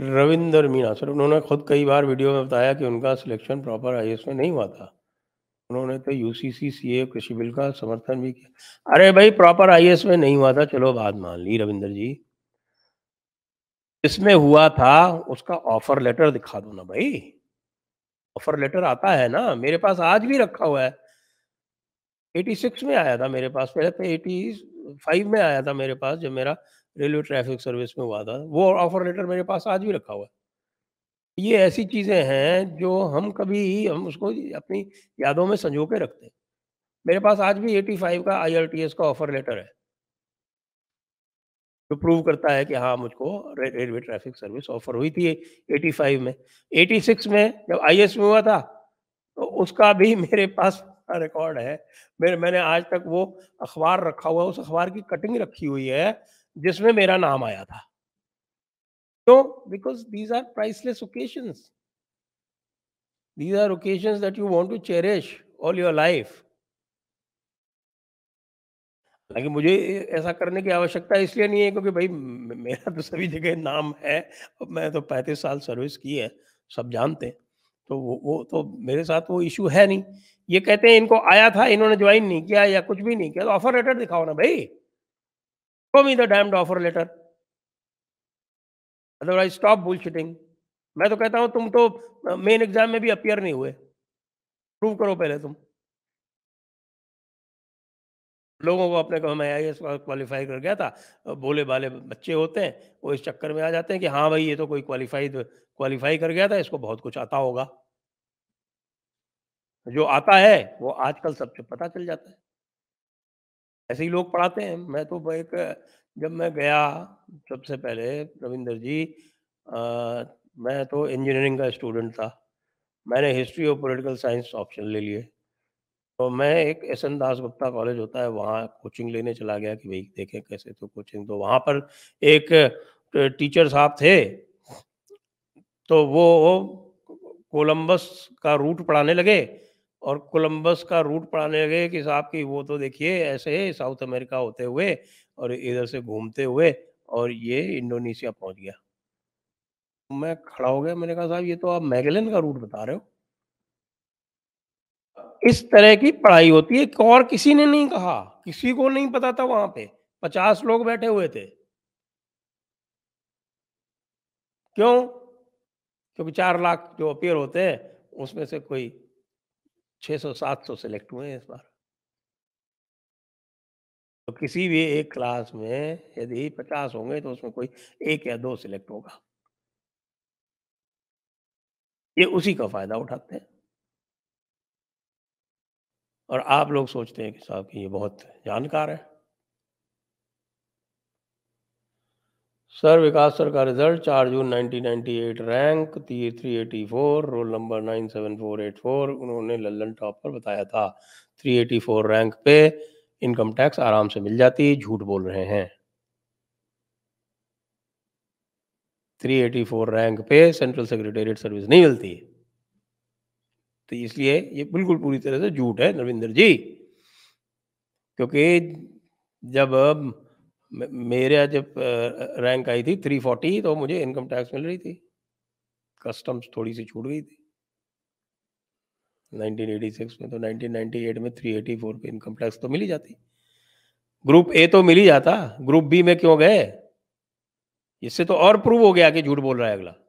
Ravinder Meena sir उन्होंने खुद कई बार वीडियो में बताया कि उनका सिलेक्शन प्रॉपर आई में नहीं हुआ था उन्होंने तो यू सी सी सी ए कृषि बिल का समर्थन भी किया अरे भाई प्रॉपर आई में नहीं हुआ था चलो बात मान ली रविंदर जी इसमें हुआ था उसका ऑफर लेटर दिखा दो ना भाई ऑफर लेटर आता है ना मेरे पास आज भी रखा हुआ है एटी सिक्स में आया था मेरे पास पहले तो एटी फाइव में आया था मेरे पास जब मेरा रेलवे ट्रैफिक सर्विस में हुआ था वो ऑफर लेटर मेरे पास आज भी रखा हुआ है ये ऐसी चीज़ें हैं जो हम कभी हम उसको अपनी यादों में संजो के रखते हैं मेरे पास आज भी 85 का आईआरटीएस का ऑफर लेटर है जो प्रूव करता है कि हाँ मुझको रेलवे ट्रैफिक सर्विस ऑफर हुई थी 85 में 86 में जब एस में हुआ था तो उसका भी मेरे पास रिकॉर्ड है मेरे मैंने आज तक वो अखबार रखा हुआ उस अखबार की कटिंग रखी हुई है जिसमें मेरा नाम आया था क्यों because these are priceless occasion these are occasion that you want to cherish all your life हालांकि मुझे ऐसा करने की आवश्यकता इसलिए नहीं है क्योंकि भाई मेरा तो सभी जगह नाम है और मैं तो पैंतीस साल सर्विस की है सब जानते हैं तो वो वो तो मेरे साथ वो इशू है नहीं ये कहते हैं इनको आया था इन्होंने ज्वाइन नहीं किया या कुछ भी नहीं किया तो ऑफर लेटर दिखाओ ना भाई Show me the damned offer letter. otherwise stop bullshitting मैं तो कहता हूं तुम तो मेन एग्जाम में भी अपियर नहीं हुए प्रूव करो पहले तुम लोगों को अपने कहो मैं आई क्वालिफाई कर गया था बोले भाले बच्चे होते हैं वो इस चक्कर में आ जाते हैं कि हाँ भाई ये तो कोई क्वालिफाइड क्वालिफाई कर गया था इसको बहुत कुछ आता होगा जो आता है वो आजकल सबसे पता चल जाता है ऐसे ही लोग पढ़ाते हैं मैं तो एक जब मैं गया सबसे पहले रविंदर जी आ, मैं तो इंजीनियरिंग का स्टूडेंट था। मैंने हिस्ट्री और पॉलिटिकल साइंस ऑप्शन ले लिए। तो मैं एक S N Das Gupta college होता है वहाँ कोचिंग लेने चला गया कि भाई देखें कैसे तो कोचिंग तो वहाँ पर एक टीचर साहब थे। तो वो कोलंबस का रूट पढ़ाने लगे। और कोलंबस का रूट पढ़ाने लगे कि साहब की वो तो देखिए ऐसे साउथ अमेरिका होते हुए और इधर से घूमते हुए और ये इंडोनेशिया पहुंच गया मैं खड़ा हो गया मैंने कहा साहब ये तो आप मैगलन का रूट बता रहे हो इस तरह की पढ़ाई होती है और किसी ने नहीं कहा किसी को नहीं पता था वहां पे पचास लोग बैठे हुए थे क्यों क्योंकि चार लाख जो अपेयर होते हैं उसमें से कोई छह सौ सात सौ सेलेक्ट हुए हैं इस बार तो किसी भी एक क्लास में यदि पचास होंगे तो उसमें कोई एक या दो सिलेक्ट होगा ये उसी का फायदा उठाते हैं और आप लोग सोचते हैं कि साहब ये बहुत जानकार है सर विकास सर का रिजल्ट चार जून 1998 rank three eighty four roll number nine seven four eight four उन्होंने लल्लन टॉप पर बताया था फोर रैंक पे इनकम टैक्स आराम से मिल जाती झूठ बोल रहे हैं 384 रैंक पे सेंट्रल सेक्रेटेरिएट सर्विस नहीं मिलती तो इसलिए ये बिल्कुल पूरी तरह से झूठ है नरविंदर जी क्योंकि जब मेरा जब रैंक आई थी थ्री फोर्टी तो मुझे इनकम टैक्स मिल रही थी कस्टम्स थोड़ी सी छूट गई थी 1986 में तो 1998 में 384 पे इनकम टैक्स तो मिली जाती ग्रुप ए तो मिल ही जाता ग्रुप बी में क्यों गए इससे तो और प्रूव हो गया कि झूठ बोल रहा है अगला